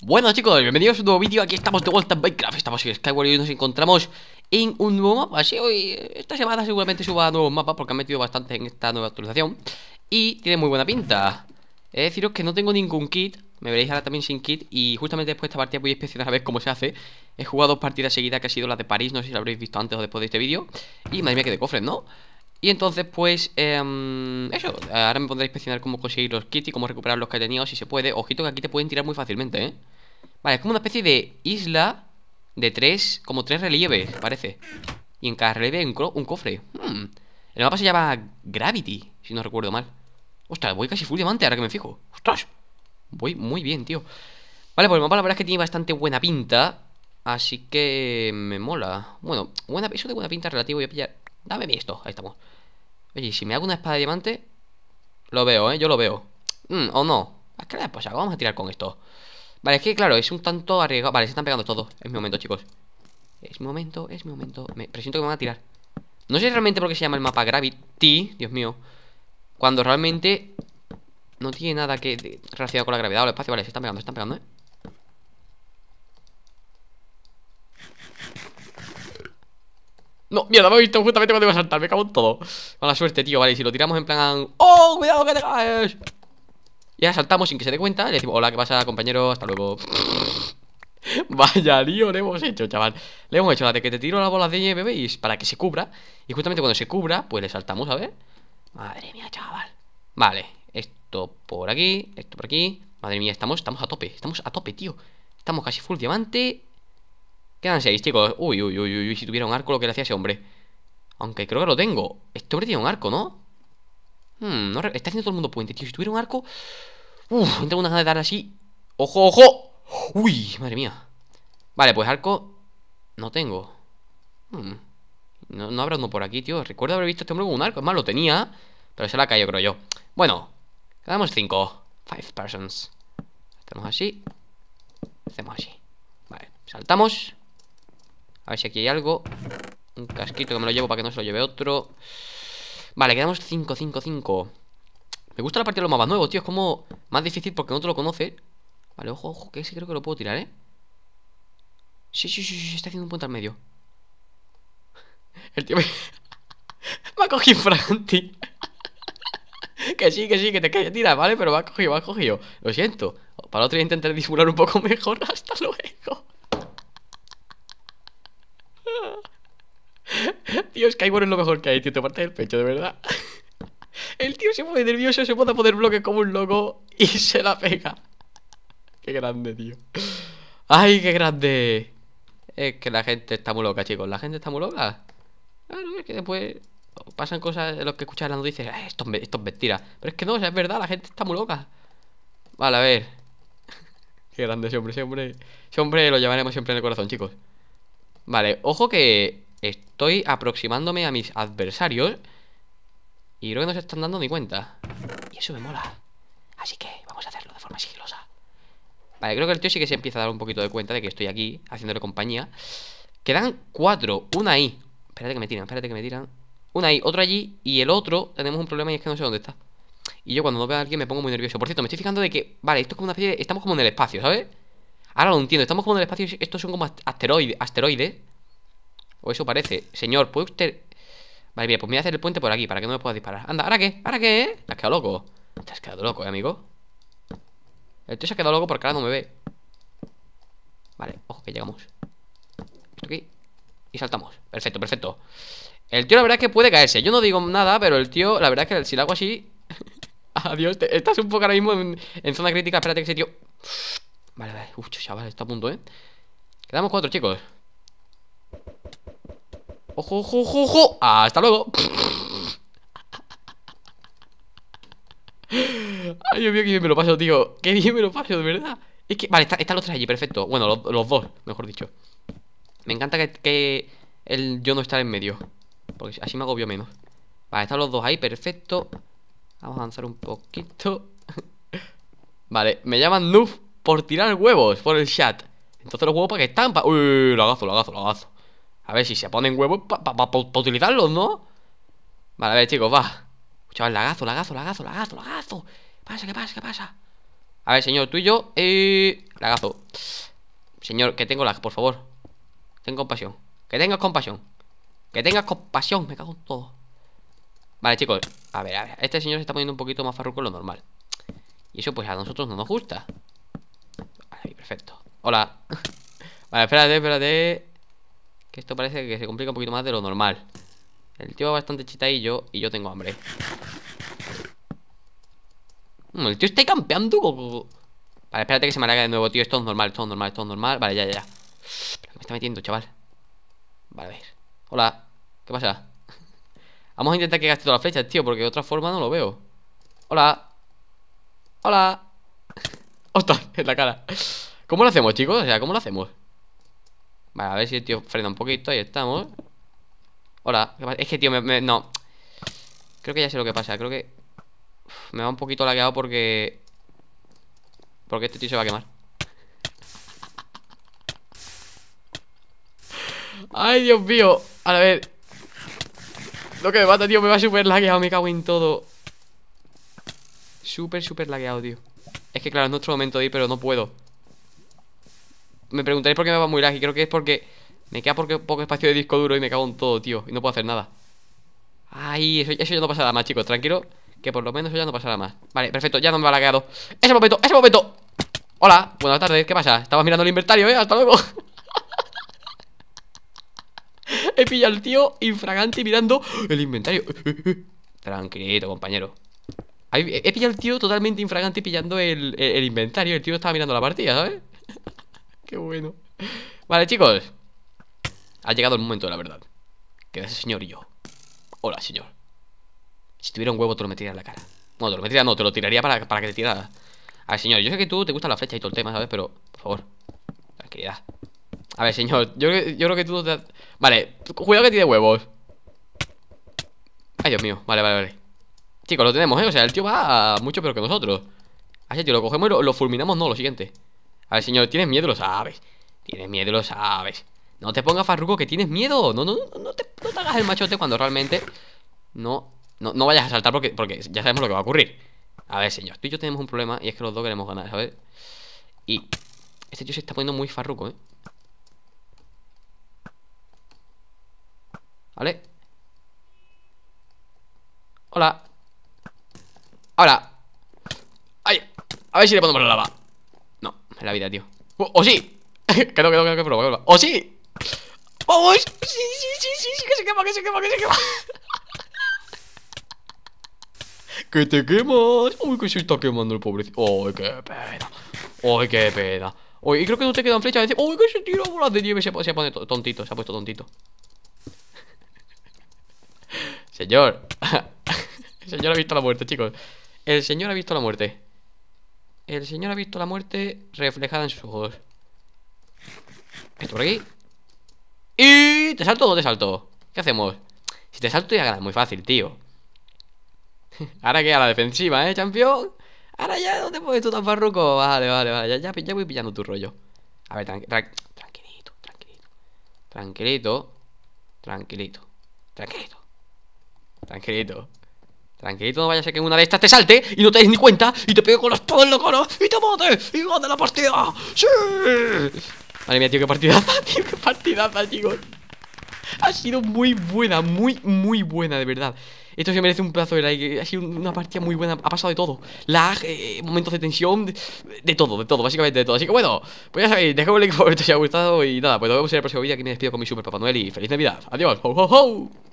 Bueno chicos, bienvenidos a un nuevo vídeo, aquí estamos de vuelta en Minecraft, estamos en Skyward y hoy nos encontramos en un nuevo mapa sí, hoy, Esta semana seguramente suba nuevos mapas porque han metido bastante en esta nueva actualización Y tiene muy buena pinta He de deciros que no tengo ningún kit, me veréis ahora también sin kit Y justamente después de esta partida voy a inspeccionar a ver cómo se hace He jugado dos partidas seguidas que ha sido la de París, no sé si la habréis visto antes o después de este vídeo Y madre mía que de cofres, ¿no? Y entonces, pues, em, eso. Ahora me pondré a inspeccionar cómo conseguir los kits y cómo recuperar los que he tenido, si se puede. Ojito que aquí te pueden tirar muy fácilmente, ¿eh? Vale, es como una especie de isla de tres, como tres relieves, parece. Y en cada relieve un, cofre. Hmm. El mapa se llama Gravity, si no recuerdo mal. Ostras, voy casi full diamante ahora que me fijo. Ostras, voy muy bien, tío. Vale, pues el mapa la verdad es que tiene bastante buena pinta. Así que me mola. Bueno, buena, eso de buena pinta relativo. Voy a pillar Dame bien esto, ahí estamos. Oye, ¿y si me hago una espada de diamante, lo veo, ¿eh? Yo lo veo. Mm, o no. Es que pues vamos a tirar con esto. Vale, es que claro, es un tanto arriesgado. Vale, se están pegando todos. Es mi momento, chicos. Es mi momento, es mi momento. Me presiento que me van a tirar. No sé realmente por qué se llama el mapa Gravity, Dios mío. Cuando realmente no tiene nada que relacionado con la gravedad o el espacio. Vale, se están pegando, se están pegando, ¿eh? No, mierda, me he visto justamente cuando iba a saltar, me cago en todo Mala suerte, tío, vale, si lo tiramos en plan ¡Oh, cuidado que te caes! Ya saltamos sin que se dé cuenta, le decimos Hola, ¿qué pasa, compañero? Hasta luego Vaya lío le hemos hecho, chaval Le hemos hecho la de que te tiro la bola de nieve, ¿veis? Para que se cubra Y justamente cuando se cubra, pues le saltamos, a ver Madre mía, chaval Vale, esto por aquí, esto por aquí Madre mía, estamos, estamos a tope, estamos a tope, tío Estamos casi full diamante Quedan seis, chicos. Uy, uy, uy, uy, si tuviera un arco lo que le hacía ese hombre. Aunque creo que lo tengo. Este hombre tiene un arco, ¿no? Hmm, está haciendo todo el mundo puente, tío. Si tuviera un arco... Uf, tengo una de dar así. ¡Ojo, ojo! ¡Uy! Madre mía. Vale, pues arco... No tengo. Hmm. No, no habrá uno por aquí, tío. Recuerdo haber visto este hombre con un arco. Es más, lo tenía. Pero se la cayó, creo yo. Bueno. Quedamos cinco. Five persons. Hacemos así. Hacemos así. Vale. Saltamos. A ver si aquí hay algo Un casquito que me lo llevo para que no se lo lleve otro Vale, quedamos 5, 5, 5 Me gusta la parte de los mapas nuevos, tío Es como más difícil porque no te lo conoce Vale, ojo, ojo, que ese creo que lo puedo tirar, ¿eh? Sí, sí, sí, sí, está haciendo un punto al medio El tío me... me ha cogido Franti. que sí, que sí, que te calles, tira, ¿vale? Pero me ha cogido, me ha cogido Lo siento Para otro intentar disimular un poco mejor Hasta luego Tío, Skyward es lo mejor que hay, tío. Te parte el pecho, de verdad. El tío se pone nervioso, se pone a poner bloques como un loco y se la pega. Qué grande, tío. ¡Ay, qué grande! Es que la gente está muy loca, chicos. La gente está muy loca. Claro, es que después pasan cosas de los que escuchas las noticias eh, esto, es mentira. Pero es que no, es verdad, la gente está muy loca. Vale, a ver. qué grande ese hombre, ese hombre. Ese hombre lo llevaremos siempre en el corazón, chicos. Vale, ojo que Estoy aproximándome a mis adversarios y creo que no se están dando ni cuenta. Y eso me mola. Así que vamos a hacerlo de forma sigilosa. Vale, creo que el tío sí que se empieza a dar un poquito de cuenta de que estoy aquí haciéndole compañía. Quedan cuatro, una ahí. Espérate que me tiran, espérate que me tiran. Una ahí, otro allí y el otro tenemos un problema y es que no sé dónde está. Y yo cuando no veo a alguien me pongo muy nervioso. Por cierto, me estoy fijando de que, vale, esto es como una especie de... Estamos como en el espacio, ¿sabes? Ahora lo entiendo, estamos como en el espacio, estos son como asteroides, asteroides o eso parece. Señor, ¿puede usted...? Vale, bien, pues me voy a hacer el puente por aquí para que no me pueda disparar. Anda, ¿ahora qué? ¿Ahora qué? Eh? Te has quedado loco. Te has quedado loco, eh, amigo. El tío se ha quedado loco porque ahora no me ve. Vale, ojo que llegamos. Esto aquí. Y saltamos. Perfecto, perfecto. El tío la verdad es que puede caerse. Yo no digo nada, pero el tío, la verdad es que si lo hago así... Adiós, estás un poco ahora mismo en, zona crítica. Espérate que ese tío... Vale, vale. Uf, chaval, está a punto, ¿eh? Quedamos cuatro, chicos. Ojo, ojo, ojo, ojo. Hasta luego. Ay, Dios mío, qué bien me lo paso, tío. Qué bien me lo paso, de verdad. Es que, vale, están los tres allí, perfecto. Bueno, los, dos, mejor dicho. Me encanta que, el, yo no estar en medio. Porque así me agobio menos. Vale, están los dos ahí, perfecto. Vamos a avanzar un poquito. vale, me llaman Nuf por tirar huevos por el chat. Entonces los huevos para que estampa. Uy, lo agazo, lo agazo, lo agazo. A ver si se ponen huevos para utilizarlos, ¿no? Vale, a ver, chicos, va. Chaval, lagazo, lagazo, lagazo, lagazo, lagazo. ¿Qué pasa, qué pasa, qué pasa? A ver, señor, tú y yo. Eh... Lagazo. Señor, que tengo la... por favor. Ten compasión. Que tengas compasión. Que tengas compasión, me cago en todo. Vale, chicos, a ver, a ver. Este señor se está poniendo un poquito más farruco de lo normal. Y eso, pues a nosotros no nos gusta. Vale, perfecto. Hola. vale, espérate, espérate esto parece que se complica un poquito más de lo normal. El tío va bastante chita y yo tengo hambre. Mm, el tío está campeando. Vale, espérate que se me haga de nuevo, tío. Esto es normal, esto es normal, esto es normal. Vale, ya, ya, ya. qué me está metiendo, chaval? Vale, a ver. Hola. ¿Qué pasa? Vamos a intentar que gaste todas las flechas, tío, porque de otra forma no lo veo. Hola. Hola. Ostras, en la cara. ¿Cómo lo hacemos, chicos? O sea, ¿cómo lo hacemos? Vale, a ver si el tío frena un poquito. Ahí estamos. Hola. Es que, tío, me, no. Creo que ya sé lo que pasa. Creo que... me va un poquito lagueado porque... Porque este tío se va a quemar. Ay, Dios mío. A la vez Lo que me mata, tío. Me va súper lagueado. Me cago en todo. Súper, súper lagueado, tío. Es que, claro, es nuestro momento de ir, pero no puedo me preguntaréis por qué me va muy lag y creo que es porque me queda porque poco espacio de disco duro y me cago en todo, tío, y no puedo hacer nada. Ay, eso, ya no pasará más, chicos, tranquilo, que por lo menos eso ya no pasará más. Vale, perfecto, ya no me ha lagado. ¡Ese momento, ese momento! Hola, buenas tardes, ¿qué pasa? Estabas mirando el inventario, ¿eh? Hasta luego. He pillado al tío infragante mirando el inventario. Tranquilito, compañero. He pillado al tío totalmente infragante pillando el, el inventario. El tío estaba mirando la partida, ¿sabes? Qué bueno. Vale, chicos. Ha llegado el momento la verdad. Que ese señor y yo. Hola, señor. Si tuviera un huevo, te lo metiría en la cara. No, te lo metería, no, te lo tiraría para, para que te tirara. A ver, señor, yo sé que tú te gusta la flecha y todo el tema, ¿sabes? Pero, por favor, tranquilidad. A ver, señor, yo, creo que tú te... Vale, cuidado que tiene huevos. Ay, Dios mío, vale, vale, vale. Chicos, lo tenemos, ¿eh? O sea, el tío va mucho peor que nosotros. Así, tío, lo cogemos y lo fulminamos, no, lo siguiente. A ver, señor, tienes miedo, lo sabes. Tienes miedo, lo sabes. No te pongas farruco que tienes miedo. No, no, no te, no hagas el machote cuando realmente no, no, vayas a saltar porque, porque ya sabemos lo que va a ocurrir. A ver, señor, tú y yo tenemos un problema y es que los dos queremos ganar, ¿sabes? Y este tío se está poniendo muy farruco, ¿eh? ¿Vale? Hola. Ahora. Ay. A ver si le ponemos la lava en la vida, tío. ¡Oh, sí! que no, que no, que no, ¡Oh, sí! ¡Vamos! ¡Sí, sí, sí, sí! que se quema, que se quema, que se quema! ¡Que te quemas! ¡Uy, que se está quemando el pobrecito! ¡Uy, qué pena! ¡Uy, qué pena! ¡Uy, y creo que no te quedan flechas! ¡Uy, que se tira bolas de nieve! Se, ha pone tontito, se ha puesto tontito. Señor. El señor ha visto la muerte, chicos. El señor ha visto la muerte. El señor ha visto la muerte reflejada en sus ojos. Esto por aquí. ¿Y te salto o te salto? ¿Qué hacemos? Si te salto ya ganas muy fácil, tío. Ahora que a la defensiva, ¿eh, campeón? Ahora ya ¿dónde puedes tú tan farruco. Vale, vale, vale. Ya, ya, voy pillando tu rollo. A ver, tranqui tranquilito, tranquilito. Tranquilito. Tranquilito. Tranquilito. Tranquilito. Tranquilito, no vaya a ser que en una de estas te salte y no te des ni cuenta y te pegue con los colos y te mate y gane la partida. ¡Sí! Madre mía, tío, qué partidaza, tío, qué partidaza, chicos. Ha sido muy buena, muy, muy buena, de verdad. Esto se merece un plazo de like. Eh, ha sido una partida muy buena. Ha pasado de todo. Lag, eh, momentos de tensión, de, todo, de todo, básicamente de todo. Así que bueno, pues ya sabéis, dejadme un like por si os ha gustado. Y nada, pues nos vemos en el próximo vídeo. Aquí me despido con mi super Papá Noel y feliz Navidad. Adiós. ¡Ho, ho, ho!